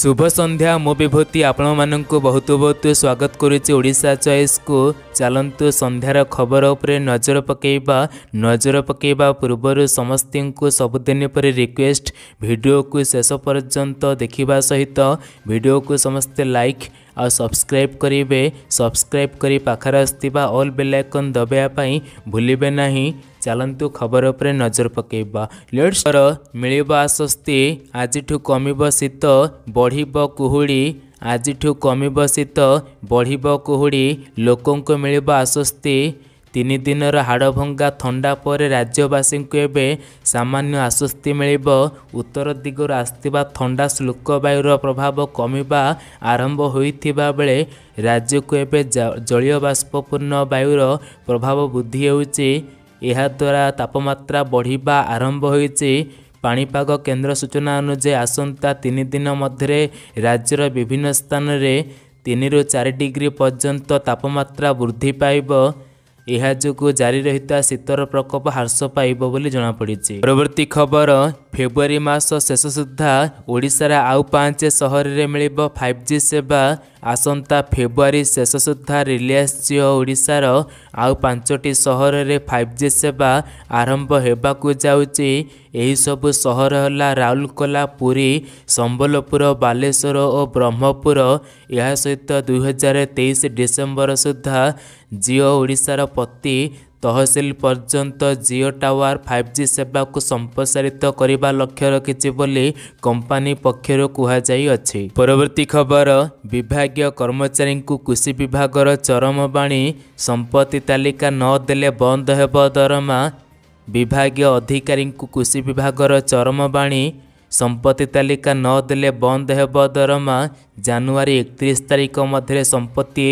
শুভ সন্ধ্যা মো বিভূতি আপনার বহুত বহুত স্বাগত করুছি ওড়শা চয়েসকু চালু সন্ধ্যার খবর উপরে নজর পকাইবা নজর পকাইবা পূর্বর সমস্ত সবুদিন পরে রিকোয়েস্ট ভিডিওকু শেষ পর্যন্ত দেখা সহিত ভিডিওকু সমস্তে লাইক ଆଉ ସବସ୍କ୍ରାଇବ୍ କରିବେ ସବସ୍କ୍ରାଇବ୍ କରି ପାଖରେ ଆସୁଥିବା ଅଲ୍ ବେଲ୍ ଆଇକନ୍ ଦବାଇବା ପାଇଁ ଭୁଲିବେ ନାହିଁ ଚାଲନ୍ତୁ ଖବର ଉପରେ ନଜର ପକାଇବା ଲେଟ୍ସର ମିଳିବ ଆଶ୍ୱସ୍ତି ଆଜିଠୁ କମିବ ଶୀତ ବଢ଼ିବ କୁହୁଡ଼ି ଆଜିଠୁ କମିବ ଶୀତ ବଢ଼ିବ କୁହୁଡ଼ି ଲୋକଙ୍କୁ ମିଳିବ ଆଶ୍ୱସ୍ତି ତିନି ଦିନର ହାଡ଼ଭଙ୍ଗା ଥଣ୍ଡା ପରେ ରାଜ୍ୟବାସୀଙ୍କୁ ଏବେ ସାମାନ୍ୟ ଆଶ୍ୱସ୍ତି ମିଳିବ ଉତ୍ତର ଦିଗରୁ ଆସିଥିବା ଥଣ୍ଡା ଶ୍ଳୁକବାୟୁର ପ୍ରଭାବ କମିବା ଆରମ୍ଭ ହୋଇଥିବା ବେଳେ ରାଜ୍ୟକୁ ଏବେ ଜଳୀୟ ବାଷ୍ପପୂର୍ଣ୍ଣ ବାୟୁର ପ୍ରଭାବ ବୃଦ୍ଧି ହେଉଛି ଏହାଦ୍ୱାରା ତାପମାତ୍ରା ବଢ଼ିବା ଆରମ୍ଭ ହୋଇଛି ପାଣିପାଗ କେନ୍ଦ୍ର ସୂଚନା ଅନୁଯାୟୀ ଆସନ୍ତା ତିନି ଦିନ ମଧ୍ୟରେ ରାଜ୍ୟର ବିଭିନ୍ନ ସ୍ଥାନରେ ତିନିରୁ ଚାରି ଡିଗ୍ରୀ ପର୍ଯ୍ୟନ୍ତ ତାପମାତ୍ରା ବୃଦ୍ଧି ପାଇବ ଏହା ଯୋଗୁଁ ଜାରି ରହିଥିବା ଶୀତର ପ୍ରକୋପ ହ୍ରାସ ପାଇବ ବୋଲି ଜଣାପଡ଼ିଛି ପରବର୍ତ୍ତୀ ଖବର ଫେବୃଆରୀ ମାସ ଶେଷ ସୁଦ୍ଧା ଓଡ଼ିଶାର ଆଉ ପାଞ୍ଚ ସହରରେ ମିଳିବ ଫାଇଭ୍ ଜି ସେବା ଆସନ୍ତା ଫେବୃଆରୀ ଶେଷ ସୁଦ୍ଧା ରିଲିଆନ୍ସ ଜିଓ ଓଡ଼ିଶାର ଆଉ ପାଞ୍ଚଟି ସହରରେ ଫାଇଭ୍ ଜି ସେବା ଆରମ୍ଭ ହେବାକୁ ଯାଉଛି ଏହିସବୁ ସହର ହେଲା ରାଉରକେଲା ପୁରୀ ସମ୍ବଲପୁର ବାଲେଶ୍ୱର ଓ ବ୍ରହ୍ମପୁର ଏହା ସହିତ ଦୁଇହଜାର ତେଇଶ ଡିସେମ୍ବର ସୁଦ୍ଧା ଜିଓ ଓଡ଼ିଶାର ପ୍ରତି ତହସିଲ ପର୍ଯ୍ୟନ୍ତ ଜିଓ ଟାୱାର ଫାଇଭ୍ ଜି ସେବାକୁ ସମ୍ପ୍ରସାରିତ କରିବା ଲକ୍ଷ୍ୟ ରଖିଛି ବୋଲି କମ୍ପାନୀ ପକ୍ଷରୁ କୁହାଯାଇଅଛି ପରବର୍ତ୍ତୀ ଖବର ବିଭାଗୀୟ କର୍ମଚାରୀଙ୍କୁ କୃଷି ବିଭାଗର ଚରମବାଣୀ ସମ୍ପତ୍ତି ତାଲିକା ନ ଦେଲେ ବନ୍ଦ ହେବ ଦରମା ବିଭାଗୀୟ ଅଧିକାରୀଙ୍କୁ କୃଷି ବିଭାଗର ଚରମବାଣୀ ସମ୍ପତ୍ତି ତାଲିକା ନଦେଲେ ବନ୍ଦ ହେବ ଦରମା ଜାନୁଆରୀ ଏକତିରିଶ ତାରିଖ ମଧ୍ୟରେ ସମ୍ପତ୍ତି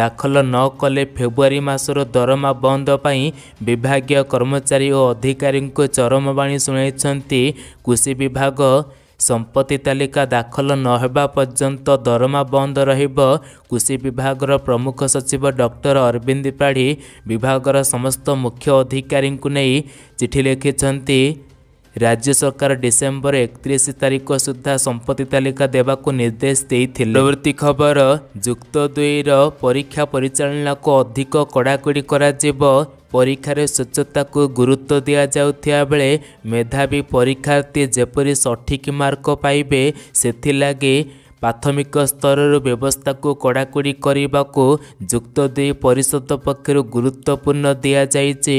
ଦାଖଲ ନକଲେ ଫେବୃଆରୀ ମାସରୁ ଦରମା ବନ୍ଦ ପାଇଁ ବିଭାଗୀୟ କର୍ମଚାରୀ ଓ ଅଧିକାରୀଙ୍କୁ ଚରମବାଣୀ ଶୁଣାଇଛନ୍ତି କୃଷି ବିଭାଗ ସମ୍ପତ୍ତି ତାଲିକା ଦାଖଲ ନହେବା ପର୍ଯ୍ୟନ୍ତ ଦରମା ବନ୍ଦ ରହିବ କୃଷି ବିଭାଗର ପ୍ରମୁଖ ସଚିବ ଡକ୍ଟର ଅରବିନ୍ଦ ପାଢ଼ୀ ବିଭାଗର ସମସ୍ତ ମୁଖ୍ୟ ଅଧିକାରୀଙ୍କୁ ନେଇ ଚିଠି ଲେଖିଛନ୍ତି ରାଜ୍ୟ ସରକାର ଡିସେମ୍ବର ଏକତିରିଶ ତାରିଖ ସୁଦ୍ଧା ସମ୍ପତ୍ତି ତାଲିକା ଦେବାକୁ ନିର୍ଦ୍ଦେଶ ଦେଇଥିଲେ ପରବର୍ତ୍ତୀ ଖବର ଯୁକ୍ତ ଦୁଇର ପରୀକ୍ଷା ପରିଚାଳନାକୁ ଅଧିକ କଡ଼ାକଡ଼ି କରାଯିବ ପରୀକ୍ଷାରେ ସ୍ୱଚ୍ଛତାକୁ ଗୁରୁତ୍ୱ ଦିଆଯାଉଥିବା ବେଳେ ମେଧାବୀ ପରୀକ୍ଷାର୍ଥୀ ଯେପରି ସଠିକ୍ ମାର୍କ ପାଇବେ ସେଥିଲାଗି ପ୍ରାଥମିକ ସ୍ତରରୁ ବ୍ୟବସ୍ଥାକୁ କଡ଼ାକଡ଼ି କରିବାକୁ ଯୁକ୍ତ ଦୁଇ ପରିଷଦ ପକ୍ଷରୁ ଗୁରୁତ୍ୱପୂର୍ଣ୍ଣ ଦିଆଯାଇଛି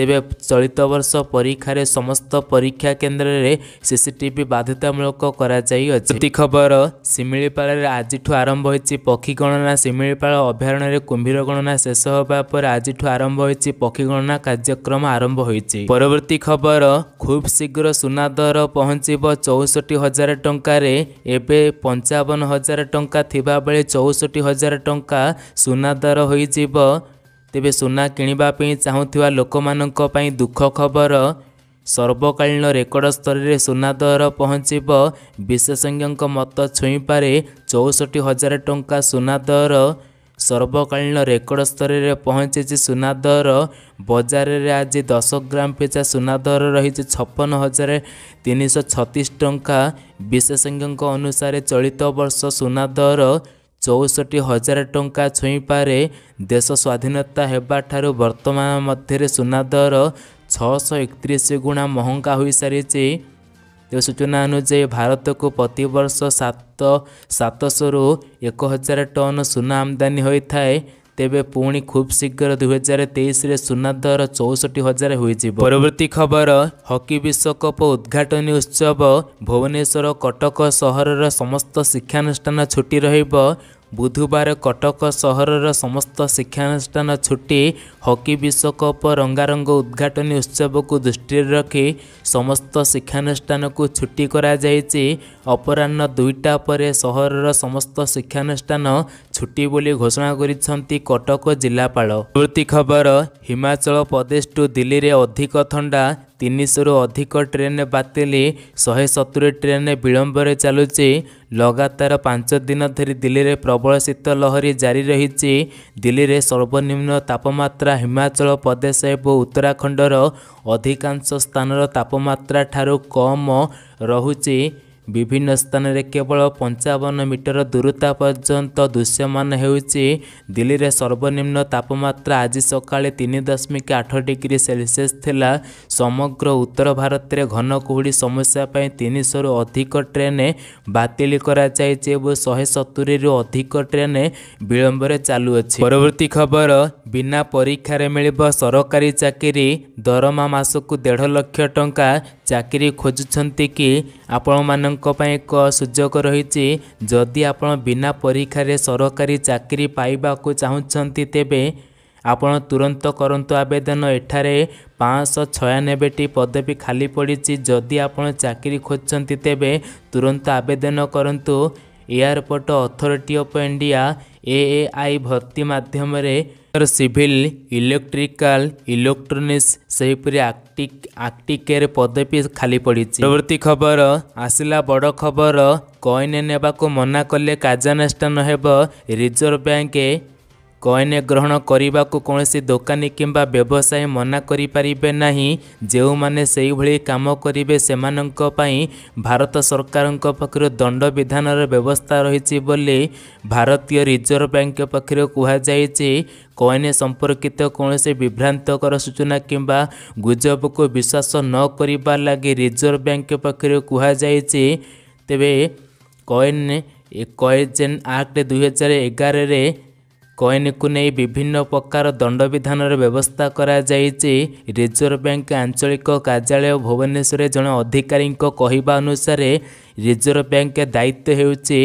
ତେବେ ଚଳିତ ବର୍ଷ ପରୀକ୍ଷାରେ ସମସ୍ତ ପରୀକ୍ଷା କେନ୍ଦ୍ରରେ ସିସିଟିଭି ବାଧ୍ୟତାମୂଳକ କରାଯାଇଅଛି ଏତିକି ଖବର ଶିମିଳିପାଳରେ ଆଜିଠୁ ଆରମ୍ଭ ହୋଇଛି ପକ୍ଷୀ ଗଣନା ଶିମିଳିପାଳ ଅଭୟାରଣ୍ୟରେ କୁମ୍ଭୀର ଗଣନା ଶେଷ ହେବା ପରେ ଆଜିଠୁ ଆରମ୍ଭ ହୋଇଛି ପକ୍ଷୀ ଗଣନା କାର୍ଯ୍ୟକ୍ରମ ଆରମ୍ଭ ହୋଇଛି ପରବର୍ତ୍ତୀ ଖବର ଖୁବ୍ ଶୀଘ୍ର ସୁନା ଦର ପହଞ୍ଚିବ ଚଉଷଠି ହଜାର ଟଙ୍କାରେ ଏବେ ପଞ୍ଚାବନ ହଜାର ଟଙ୍କା ଥିବାବେଳେ ଚଉଷଠି ହଜାର ଟଙ୍କା ସୁନାଦର ହୋଇଯିବ ତେବେ ସୁନା କିଣିବା ପାଇଁ ଚାହୁଁଥିବା ଲୋକମାନଙ୍କ ପାଇଁ ଦୁଃଖ ଖବର ସର୍ବକାଳୀନ ରେକର୍ଡ ସ୍ତରରେ ସୁନା ଦର ପହଞ୍ଚିବ ବିଶେଷଜ୍ଞଙ୍କ ମତ ଛୁଇଁପାରେ ଚଉଷଠି ହଜାର ଟଙ୍କା ସୁନା ଦର ସର୍ବକାଳୀନ ରେକର୍ଡ ସ୍ତରରେ ପହଞ୍ଚିଛି ସୁନା ଦର ବଜାରରେ ଆଜି ଦଶ ଗ୍ରାମ ପିଛା ସୁନା ଦର ରହିଛି ଛପନ ହଜାର ତିନିଶହ ଛତିଶ ଟଙ୍କା ବିଶେଷଜ୍ଞଙ୍କ ଅନୁସାରେ ଚଳିତ ବର୍ଷ ସୁନା ଦର ଚଉଷଠି ହଜାର ଟଙ୍କା ଛୁଇଁପାରେ ଦେଶ ସ୍ୱାଧୀନତା ହେବା ଠାରୁ ବର୍ତ୍ତମାନ ମଧ୍ୟରେ ସୁନା ଦର ଛଅଶହ ଏକତିରିଶ ଗୁଣା ମହଙ୍ଗା ହୋଇସାରିଛି ତେବେ ସୂଚନା ଅନୁଯାୟୀ ଭାରତକୁ ପ୍ରତିବର୍ଷ ସାତ ସାତଶହରୁ ଏକ ହଜାର ଟନ୍ ସୁନା ଆମଦାନୀ ହୋଇଥାଏ ତେବେ ପୁଣି ଖୁବ୍ ଶୀଘ୍ର ଦୁଇହଜାର ତେଇଶରେ ସୁନା ଦର ଚଉଷଠି ହଜାର ହୋଇଯିବ ପରବର୍ତ୍ତୀ ଖବର ହକି ବିଶ୍ୱକପ୍ ଉଦ୍ଘାଟନୀ ଉତ୍ସବ ଭୁବନେଶ୍ୱର କଟକ ସହରର ସମସ୍ତ ଶିକ୍ଷାନୁଷ୍ଠାନ ଛୁଟି ରହିବ ବୁଧବାର କଟକ ସହରର ସମସ୍ତ ଶିକ୍ଷାନୁଷ୍ଠାନ ଛୁଟି ହକି ବିଶ୍ୱକପ୍ ରଙ୍ଗାରଙ୍ଗ ଉଦ୍ଘାଟନୀ ଉତ୍ସବକୁ ଦୃଷ୍ଟିରେ ରଖି ସମସ୍ତ ଶିକ୍ଷାନୁଷ୍ଠାନକୁ ଛୁଟି କରାଯାଇଛି ଅପରାହ୍ନ ଦୁଇଟା ପରେ ସହରର ସମସ୍ତ ଶିକ୍ଷାନୁଷ୍ଠାନ ଛୁଟି ବୋଲି ଘୋଷଣା କରିଛନ୍ତି କଟକ ଜିଲ୍ଲାପାଳ ଖବର ହିମାଚଳ ପ୍ରଦେଶଠୁ ଦିଲ୍ଲୀରେ ଅଧିକ ଥଣ୍ଡା ତିନିଶହରୁ ଅଧିକ ଟ୍ରେନ୍ ବାତିଲ ଶହେ ସତୁରୀ ଟ୍ରେନ୍ ବିଳମ୍ବରେ ଚାଲୁଛି ଲଗାତାର ପାଞ୍ଚ ଦିନ ଧରି ଦିଲ୍ଲୀରେ ପ୍ରବଳ ଶୀତ ଲହରୀ ଜାରି ରହିଛି ଦିଲ୍ଲୀରେ ସର୍ବନିମ୍ନ ତାପମାତ୍ରା ହିମାଚଳ ପ୍ରଦେଶ ଏବଂ ଉତ୍ତରାଖଣ୍ଡର ଅଧିକାଂଶ ସ୍ଥାନର ତାପମାତ୍ରା ଠାରୁ କମ୍ ରହୁଛି বিভিন্ন স্থানের কেবল পঞ্চাবন মিটর দূরতা পর্যন্ত দৃশ্যমান ହେଉଛି দিল্লীর সর্বনিম্ন তাপমাত্রা আଜି সকালে তিন দশমিক আঠ ডিগ্রি সেলসিয়াস ଥିଲା ସମଗ୍ର ଉତ୍ତର ଭାରତରେ ଘନ କୁହୁଡ଼ି ସମସ୍ୟା ପାଇଁ ତିନିଶହରୁ ଅଧିକ ଟ୍ରେନ୍ ବାତିଲ କରାଯାଇଛି ଏବଂ ଶହେ ସତୁରିରୁ ଅଧିକ ଟ୍ରେନ୍ ବିଳମ୍ବରେ ଚାଲୁଅଛି ପରବର୍ତ୍ତୀ ଖବର ବିନା ପରୀକ୍ଷାରେ ମିଳିବ ସରକାରୀ ଚାକିରି ଦରମା ମାସକୁ ଦେଢ଼ ଲକ୍ଷ ଟଙ୍କା ଚାକିରି ଖୋଜୁଛନ୍ତି କି ଆପଣମାନଙ୍କ ପାଇଁ ଏକ ସୁଯୋଗ ରହିଛି ଯଦି ଆପଣ ବିନା ପରୀକ୍ଷାରେ ସରକାରୀ ଚାକିରି ପାଇବାକୁ ଚାହୁଁଛନ୍ତି ତେବେ ଆପଣ ତୁରନ୍ତ କରନ୍ତୁ ଆବେଦନ ଏଠାରେ ପାଞ୍ଚଶହ ଛୟାନବେଟି ପଦବୀ ଖାଲି ପଡ଼ିଛି ଯଦି ଆପଣ ଚାକିରି ଖୋଜୁଛନ୍ତି ତେବେ ତୁରନ୍ତ ଆବେଦନ କରନ୍ତୁ airport authority of India A A I ଭର୍ତ୍ତି ମାଧ୍ୟମରେ ଏର ସିଭିଲ ଇଲେକ୍ଟ୍ରିକାଲ ଇଲେକ୍ଟ୍ରୋନିକ୍ସ ସେହିପରି ଆକ୍ଟିକ ଆକ୍ଟିକେର ପଦବୀ ଖାଲି ପଡ଼ିଛି ପରବର୍ତ୍ତୀ ଖବର ଆସିଲା ବଡ଼ ଖବର କଏନ୍ ନେବାକୁ ମନା କଲେ କାର୍ଯ୍ୟାନୁଷ୍ଠାନ ହେବ ରିଜର୍ଭ ବ୍ୟାଙ୍କ କଏନ୍ ଗ୍ରହଣ କରିବାକୁ କୌଣସି ଦୋକାନୀ କିମ୍ବା ବ୍ୟବସାୟୀ ମନା କରିପାରିବେ ନାହିଁ ଯେଉଁମାନେ ସେହିଭଳି କାମ କରିବେ ସେମାନଙ୍କ ପାଇଁ ଭାରତ ସରକାରଙ୍କ ପକ୍ଷରୁ ଦଣ୍ଡବିଧାନର ବ୍ୟବସ୍ଥା ରହିଛି ବୋଲି ଭାରତୀୟ ରିଜର୍ଭ ବ୍ୟାଙ୍କ ପକ୍ଷରୁ କୁହାଯାଇଛି କଏନ୍ ସମ୍ପର୍କିତ କୌଣସି ବିଭ୍ରାନ୍ତକର ସୂଚନା କିମ୍ବା ଗୁଜବକୁ ବିଶ୍ୱାସ ନ କରିବା ଲାଗି ରିଜର୍ଭ ବ୍ୟାଙ୍କ ପକ୍ଷରୁ କୁହାଯାଇଛି ତେବେ କଏନ୍ କଏଜେନ୍ ଆକ୍ଟ ଦୁଇ ହଜାର ଏଗାରରେ କଏନ୍କୁ ନେଇ ବିଭିନ୍ନ ପ୍ରକାର ଦଣ୍ଡବିଧାନର ବ୍ୟବସ୍ଥା କରାଯାଇଛି ରିଜର୍ଭ ବ୍ୟାଙ୍କ ଆଞ୍ଚଳିକ କାର୍ଯ୍ୟାଳୟ ଭୁବନେଶ୍ୱରରେ ଜଣେ ଅଧିକାରୀଙ୍କ କହିବା ଅନୁସାରେ ରିଜର୍ଭ ବ୍ୟାଙ୍କ ଦାୟିତ୍ୱ ହେଉଛି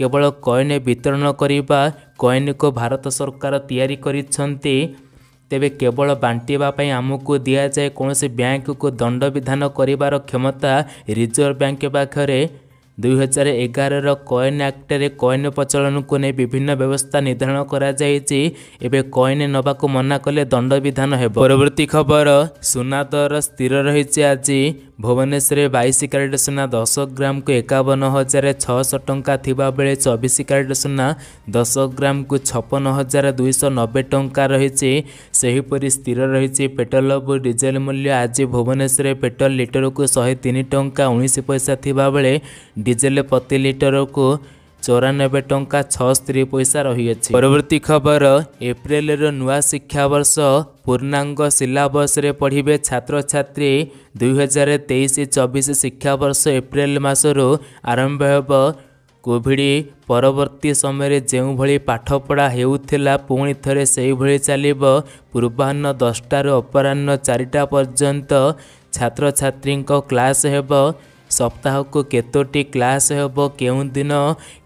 କେବଳ କଏନ୍ ବିତରଣ କରିବା କଏନ୍କୁ ଭାରତ ସରକାର ତିଆରି କରିଛନ୍ତି ତେବେ କେବଳ ବାଣ୍ଟିବା ପାଇଁ ଆମକୁ ଦିଆଯାଏ କୌଣସି ବ୍ୟାଙ୍କକୁ ଦଣ୍ଡବିଧାନ କରିବାର କ୍ଷମତା ରିଜର୍ଭ ବ୍ୟାଙ୍କ ପାଖରେ ଦୁଇହଜାର ଏଗାରର କଏନ୍ ଆକ୍ଟରେ କଏନ୍ ପ୍ରଚଳନକୁ ନେଇ ବିଭିନ୍ନ ବ୍ୟବସ୍ଥା ନିର୍ଦ୍ଧାରଣ କରାଯାଇଛି ଏବେ କଏନ୍ ନେବାକୁ ମନା କଲେ ଦଣ୍ଡବିଧାନ ହେବ ପରବର୍ତ୍ତୀ ଖବର ସୁନା ଦର ସ୍ଥିର ରହିଛି ଆଜି ଭୁବନେଶ୍ୱରରେ ବାଇଶ କ୍ୟାରେଟ୍ ସୁନା ଦଶ ଗ୍ରାମକୁ ଏକାବନ ହଜାର ଛଅଶହ ଟଙ୍କା ଥିବାବେଳେ ଚବିଶ କ୍ୟାରେଟ୍ ସୁନା ଦଶ ଗ୍ରାମକୁ ଛପନ ହଜାର ଦୁଇଶହ ନବେ ଟଙ୍କା ରହିଛି ସେହିପରି ସ୍ଥିର ରହିଛି ପେଟ୍ରୋଲ ଓ ଡିଜେଲ ମୂଲ୍ୟ ଆଜି ଭୁବନେଶ୍ୱରରେ ପେଟ୍ରୋଲ ଲିଟରକୁ ଶହେ ତିନି ଟଙ୍କା ଉଣେଇଶ ପଇସା ଥିବାବେଳେ ଡିଜେଲ ପ୍ରତି ଲିଟରକୁ ଚଉରାନବେ ଟଙ୍କା ଛଅସ୍ତରୀ ପଇସା ରହିଅଛି ପରବର୍ତ୍ତୀ ଖବର ଏପ୍ରିଲର ନୂଆ ଶିକ୍ଷାବର୍ଷ ପୂର୍ଣ୍ଣାଙ୍ଗ ସିଲାବସରେ ପଢ଼ିବେ ଛାତ୍ରଛାତ୍ରୀ ଦୁଇହଜାର ତେଇଶ ଚବିଶ ଶିକ୍ଷାବର୍ଷ ଏପ୍ରିଲ ମାସରୁ ଆରମ୍ଭ ହେବ କୋଭିଡ୍ ପରବର୍ତ୍ତୀ ସମୟରେ ଯେଉଁଭଳି ପାଠପଢ଼ା ହେଉଥିଲା ପୁଣି ଥରେ ସେହିଭଳି ଚାଲିବ ପୂର୍ବାହ୍ନ ଦଶଟାରୁ ଅପରାହ୍ନ ଚାରିଟା ପର୍ଯ୍ୟନ୍ତ ଛାତ୍ରଛାତ୍ରୀଙ୍କ କ୍ଲାସ୍ ହେବ ସପ୍ତାହକୁ କେତୋଟି କ୍ଲାସ୍ ହେବ କେଉଁ ଦିନ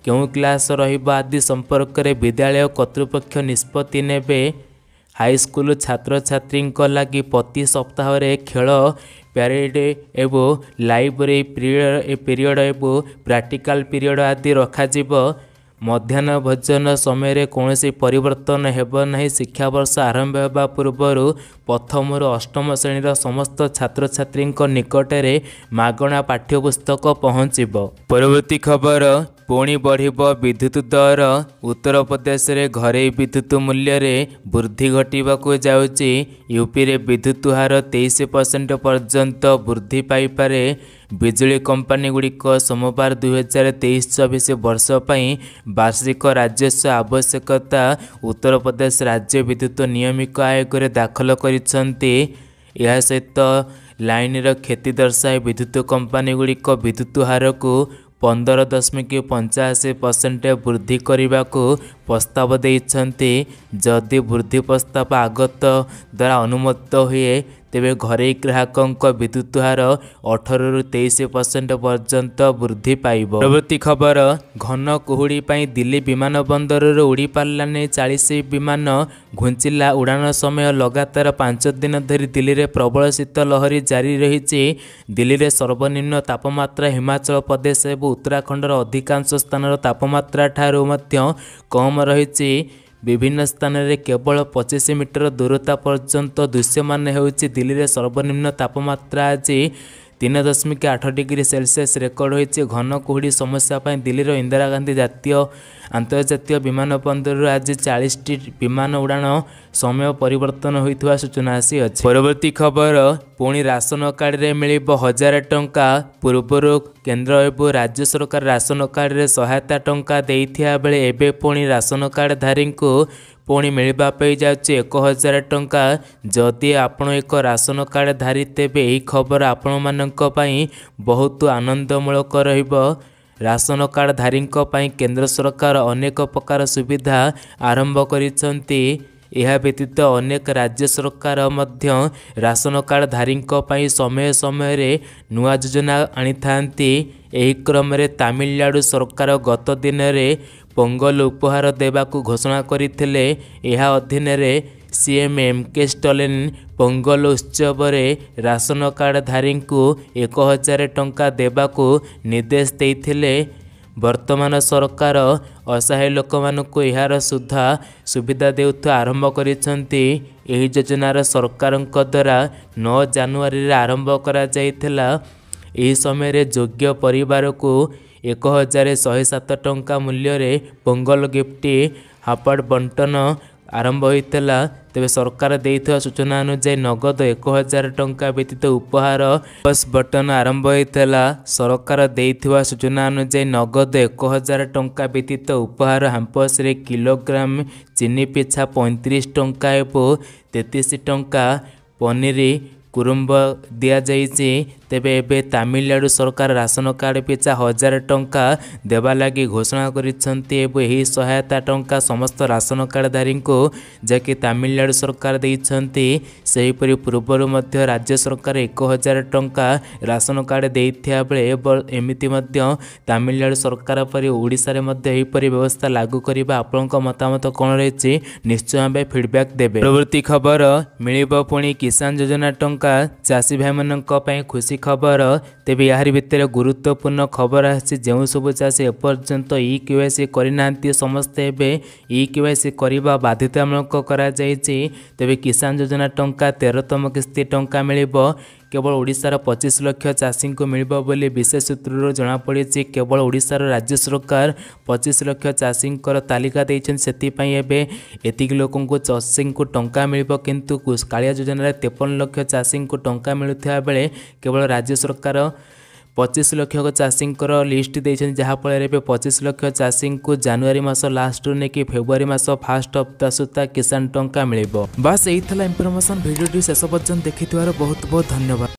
କେଉଁ କ୍ଲାସ୍ ରହିବ ଆଦି ସମ୍ପର୍କରେ ବିଦ୍ୟାଳୟ କର୍ତ୍ତୃପକ୍ଷ ନିଷ୍ପତ୍ତି ନେବେ ହାଇସ୍କୁଲ ଛାତ୍ରଛାତ୍ରୀଙ୍କ ଲାଗି ପ୍ରତି ସପ୍ତାହରେ ଖେଳ ପ୍ୟାରେଡ୍ ଏବଂ ଲାଇବ୍ରେରୀ ପିରିୟଡ଼ ପିରିୟଡ଼ ଏବଂ ପ୍ରାକ୍ଟିକାଲ୍ ପିରିୟଡ଼ ଆଦି ରଖାଯିବ ମଧ୍ୟାହ୍ନ ଭୋଜନ ସମୟରେ କୌଣସି ପରିବର୍ତ୍ତନ ହେବ ନାହିଁ ଶିକ୍ଷାବର୍ଷ ଆରମ୍ଭ ହେବା ପୂର୍ବରୁ ପ୍ରଥମରୁ ଅଷ୍ଟମ ଶ୍ରେଣୀର ସମସ୍ତ ଛାତ୍ରଛାତ୍ରୀଙ୍କ ନିକଟରେ ମାଗଣା ପାଠ୍ୟପୁସ୍ତକ ପହଞ୍ଚିବ ପରବର୍ତ୍ତୀ ଖବର ପୁଣି ବଢ଼ିବ ବିଦ୍ୟୁତ ଦର ଉତ୍ତରପ୍ରଦେଶରେ ଘରୋଇ ବିଦ୍ୟୁତ ମୂଲ୍ୟରେ ବୃଦ୍ଧି ଘଟିବାକୁ ଯାଉଛି ୟୁପିରେ ବିଦ୍ୟୁତ ହାର ତେଇଶ ପରସେଣ୍ଟ ପର୍ଯ୍ୟନ୍ତ ବୃଦ୍ଧି ପାଇପାରେ ବିଜୁଳି କମ୍ପାନୀଗୁଡ଼ିକ ସୋମବାର ଦୁଇହଜାର ତେଇଶ ଚବିଶ ବର୍ଷ ପାଇଁ ବାର୍ଷିକ ରାଜସ୍ୱ ଆବଶ୍ୟକତା ଉତ୍ତରପ୍ରଦେଶ ରାଜ୍ୟ ବିଦ୍ୟୁତ ନିୟମିକ ଆୟୋଗରେ ଦାଖଲ କରିଛନ୍ତି ଏହା ସହିତ ଲାଇନ୍ର କ୍ଷତି ଦର୍ଶାଏ ବିଦ୍ୟୁତ କମ୍ପାନୀଗୁଡ଼ିକ ବିଦ୍ୟୁତ ହାରକୁ ପନ୍ଦର ଦଶମିକ ପଞ୍ଚାଅଶୀ ପରସେଣ୍ଟ ବୃଦ୍ଧି କରିବାକୁ ପ୍ରସ୍ତାବ ଦେଇଛନ୍ତି ଯଦି ବୃଦ୍ଧି ପ୍ରସ୍ତାବ ଆଗତ ଦ୍ୱାରା ଅନୁମୋଦିତ ହୁଏ ତେବେ ଘରୋଇ ଗ୍ରାହକଙ୍କ ବିଦ୍ୟୁତ ହାର ଅଠରରୁ ତେଇଶ ପରସେଣ୍ଟ ପର୍ଯ୍ୟନ୍ତ ବୃଦ୍ଧି ପାଇବ ପରବର୍ତ୍ତୀ ଖବର ଘନ କୁହୁଡ଼ି ପାଇଁ ଦିଲ୍ଲୀ ବିମାନ ବନ୍ଦରରୁ ଉଡ଼ିପାରିଲାନି ଚାଳିଶ ବିମାନ ଘୁଞ୍ଚିଲା ଉଡ଼ାଣ ସମୟ ଲଗାତାର ପାଞ୍ଚ ଦିନ ଧରି ଦିଲ୍ଲୀରେ ପ୍ରବଳ ଶୀତ ଲହରୀ ଜାରି ରହିଛି ଦିଲ୍ଲୀରେ ସର୍ବନିମ୍ନ ତାପମାତ୍ରା ହିମାଚଳ ପ୍ରଦେଶ ଏବଂ ଉତ୍ତରାଖଣ୍ଡର ଅଧିକାଂଶ ସ୍ଥାନର ତାପମାତ୍ରା ଠାରୁ ମଧ୍ୟ କମ୍ ରହିଛି ବିଭିନ୍ନ ସ୍ଥାନରେ କେବଳ ପଚିଶ ମିଟର ଦୂରତା ପର୍ଯ୍ୟନ୍ତ ଦୃଶ୍ୟମାନ ହେଉଛି ଦିଲ୍ଲୀରେ ସର୍ବନିମ୍ନ ତାପମାତ୍ରା ଆଜି ତିନି ଦଶମିକ ଆଠ ଡିଗ୍ରୀ ସେଲସିୟସ୍ ରେକର୍ଡ ହୋଇଛି ଘନ କୁହୁଡ଼ି ସମସ୍ୟା ପାଇଁ ଦିଲ୍ଲୀର ଇନ୍ଦିରା ଗାନ୍ଧୀ ଜାତୀୟ ଆନ୍ତର୍ଜାତୀୟ ବିମାନ ବନ୍ଦରରୁ ଆଜି ଚାଳିଶଟି ବିମାନ ଉଡ଼ାଣ ସମୟ ପରିବର୍ତ୍ତନ ହୋଇଥିବା ସୂଚନା ଆସିଅଛି ପରବର୍ତ୍ତୀ ଖବର ପୁଣି ରାସନ କାର୍ଡ଼ରେ ମିଳିବ ହଜାର ଟଙ୍କା ପୂର୍ବରୁ କେନ୍ଦ୍ର ଏବଂ ରାଜ୍ୟ ସରକାର ରାସନ କାର୍ଡ଼ରେ ସହାୟତା ଟଙ୍କା ଦେଇଥିବା ବେଳେ ଏବେ ପୁଣି ରାସନ କାର୍ଡ଼ଧାରୀଙ୍କୁ ପୁଣି ମିଳିବା ପାଇଁ ଯାଉଛି ଏକ ହଜାର ଟଙ୍କା ଯଦି ଆପଣ ଏକ ରାସନ କାର୍ଡ଼ ଧାରି ତେବେ ଏହି ଖବର ଆପଣମାନଙ୍କ ପାଇଁ ବହୁତ ଆନନ୍ଦମୂଳକ ରହିବ ରାସନ କାର୍ଡ଼ ଧାରୀଙ୍କ ପାଇଁ କେନ୍ଦ୍ର ସରକାର ଅନେକ ପ୍ରକାର ସୁବିଧା ଆରମ୍ଭ କରିଛନ୍ତି ଏହା ବ୍ୟତୀତ ଅନେକ ରାଜ୍ୟ ସରକାର ମଧ୍ୟ ରାସନ କାର୍ଡ଼ ଧାରୀଙ୍କ ପାଇଁ ସମୟ ସମୟରେ ନୂଆ ଯୋଜନା ଆଣିଥାନ୍ତି ଏହି କ୍ରମରେ ତାମିଲନାଡ଼ୁ ସରକାର ଗତ ଦିନରେ ପୋଙ୍ଗଲ ଉପହାର ଦେବାକୁ ଘୋଷଣା କରିଥିଲେ ଏହା ଅଧୀନରେ CM M K Stalin Pongal ଉତ୍ସବରେ ରାସନ କାର୍ଡ଼ଧାରୀଙ୍କୁ ଏକ ହଜାର ଟଙ୍କା ଦେବାକୁ ନିର୍ଦ୍ଦେଶ ଦେଇଥିଲେ ବର୍ତ୍ତମାନ ସରକାର ଅସହାୟ ଲୋକମାନଙ୍କୁ ଏହାର ସୁଧା ସୁବିଧା ଦେଉଥିବା ଆରମ୍ଭ କରିଛନ୍ତି ଏହି ଯୋଜନାର ସରକାରଙ୍କ ଦ୍ୱାରା ନଅ ଜାନୁଆରୀରେ ଆରମ୍ଭ କରାଯାଇଥିଲା ଏହି ସମୟରେ ଯୋଗ୍ୟ ପରିବାରକୁ ଏକ ହଜାର ଶହେ ସାତ ଟଙ୍କା ମୂଲ୍ୟରେ ପୋଙ୍ଗଲ ଗିଫ୍ଟ ହାପଡ଼ ବଣ୍ଟନ ଆରମ୍ଭ ହୋଇଥିଲା ତେବେ ସରକାର ଦେଇଥିବା ସୂଚନା ଅନୁଯାୟୀ ନଗଦ ଏକ ହଜାର ଟଙ୍କା ବ୍ୟତୀତ ଉପହାର ପ୍ଲସ୍ ବଟନ ଆରମ୍ଭ ହୋଇଥିଲା ସରକାର ଦେଇଥିବା ସୂଚନା ଅନୁଯାୟୀ ନଗଦ ଏକ ହଜାର ଟଙ୍କା ବ୍ୟତୀତ ଉପହାର ହାମ୍ପସରେ କିଲୋଗ୍ରାମ ଚିନି ପିଛା ପଇଁତିରିଶ ଟଙ୍କା ଏବଂ ତେତିଶ ଟଙ୍କା ପନିର କୁରୁମ୍ବ ଦିଆଯାଇଛି ତେବେ ଏବେ ତାମିଲନାଡ଼ୁ ସରକାର ରାସନ କାର୍ଡ଼ ପିଛା ହଜାର ଟଙ୍କା ଦେବା ଲାଗି ଘୋଷଣା କରିଛନ୍ତି ଏବଂ ଏହି ସହାୟତା ଟଙ୍କା ସମସ୍ତ ରାସନ କାର୍ଡ଼ଧାରୀଙ୍କୁ ଯାହାକି ତାମିଲନାଡ଼ୁ ସରକାର ଦେଇଛନ୍ତି ସେହିପରି ପୂର୍ବରୁ ମଧ୍ୟ ରାଜ୍ୟ ସରକାର ଏକ ହଜାର ଟଙ୍କା ରାସନ କାର୍ଡ଼ ଦେଇଥିବା ବେଳେ ଏମିତି ମଧ୍ୟ ତାମିଲନାଡ଼ୁ ସରକାର ପରି ଓଡ଼ିଶାରେ ମଧ୍ୟ ଏହିପରି ବ୍ୟବସ୍ଥା ଲାଗୁ କରିବା ଆପଣଙ୍କ ମତାମତ କ'ଣ ରହିଛି ନିଶ୍ଚୟ ଭାବେ ଫିଡ଼ବ୍ୟାକ୍ ଦେବେ ପ୍ରବୃତ୍ତି ଖବର ମିଳିବ ପୁଣି କିଷାନ ଯୋଜନା ଟଙ୍କା ଚାଷୀ ଭାଇମାନଙ୍କ ପାଇଁ ଖୁସି ଖବର ତେବେ ଏହାରି ଭିତରେ ଗୁରୁତ୍ୱପୂର୍ଣ୍ଣ ଖବର ଆସିଛି ଯେଉଁ ସବୁ ଚାଷୀ ଏପର୍ଯ୍ୟନ୍ତ ଇ କେୱାଇସି କରିନାହାନ୍ତି ସମସ୍ତେ ଏବେ ଇ କେୱାଇସି କରିବା ବାଧ୍ୟତାମୂଳକ କରାଯାଇଛି ତେବେ କିଷାନ ଯୋଜନା ଟଙ୍କା ତେରତମ କିସ୍ତି ଟଙ୍କା ମିଳିବ କେବଳ ଓଡ଼ିଶାର ପଚିଶ ଲକ୍ଷ ଚାଷୀଙ୍କୁ ମିଳିବ ବୋଲି ବିଶେଷ ସୂତ୍ରରୁ ଜଣାପଡ଼ିଛି କେବଳ ଓଡ଼ିଶାର ରାଜ୍ୟ ସରକାର ପଚିଶ ଲକ୍ଷ ଚାଷୀଙ୍କର ତାଲିକା ଦେଇଛନ୍ତି ସେଥିପାଇଁ ଏବେ ଏତିକି ଲୋକଙ୍କୁ ଚାଷୀଙ୍କୁ ଟଙ୍କା ମିଳିବ କିନ୍ତୁ କାଳିଆ ଯୋଜନାରେ ତେପନ ଲକ୍ଷ ଚାଷୀଙ୍କୁ ଟଙ୍କା ମିଳୁଥିବା ବେଳେ କେବଳ ରାଜ୍ୟ ସରକାର ପଚିଶ ଲକ୍ଷ ଚାଷୀଙ୍କର ଲିଷ୍ଟ ଦେଇଛନ୍ତି ଯାହାଫଳରେ ଏବେ ପଚିଶ ଲକ୍ଷ ଚାଷୀଙ୍କୁ ଜାନୁଆରୀ ମାସ ଲାଷ୍ଟରୁ ନେଇକି ଫେବୃଆରୀ ମାସ ଫାର୍ଷ୍ଟ ହପ୍ତା ସୁଦ୍ଧା କିଷାନ ଟଙ୍କା ମିଳିବ ବାସ୍ ଏଇ ଥିଲା ଇନଫର୍ମେସନ୍ ଭିଡ଼ିଓଟି ଶେଷ ପର୍ଯ୍ୟନ୍ତ ଦେଖିଥିବାରୁ ବହୁତ ବହୁତ ଧନ୍ୟବାଦ